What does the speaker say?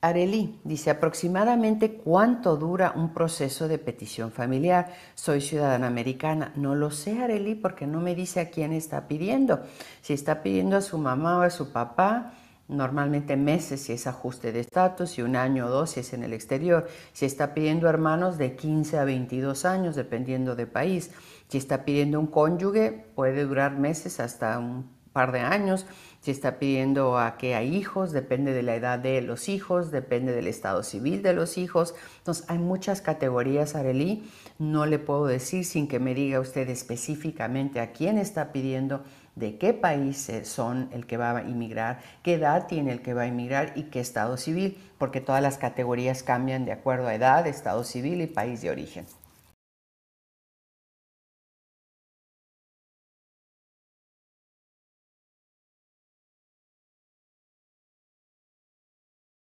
Arelí dice aproximadamente cuánto dura un proceso de petición familiar. Soy ciudadana americana. No lo sé, Arelí, porque no me dice a quién está pidiendo. Si está pidiendo a su mamá o a su papá, normalmente meses si es ajuste de estatus, y un año o dos si es en el exterior. Si está pidiendo hermanos de 15 a 22 años, dependiendo de país. Si está pidiendo un cónyuge, puede durar meses hasta un par de años, si está pidiendo a que hay hijos, depende de la edad de los hijos, depende del estado civil de los hijos. Entonces, hay muchas categorías, Arely. No le puedo decir sin que me diga usted específicamente a quién está pidiendo, de qué país son el que va a inmigrar, qué edad tiene el que va a inmigrar y qué estado civil, porque todas las categorías cambian de acuerdo a edad, estado civil y país de origen.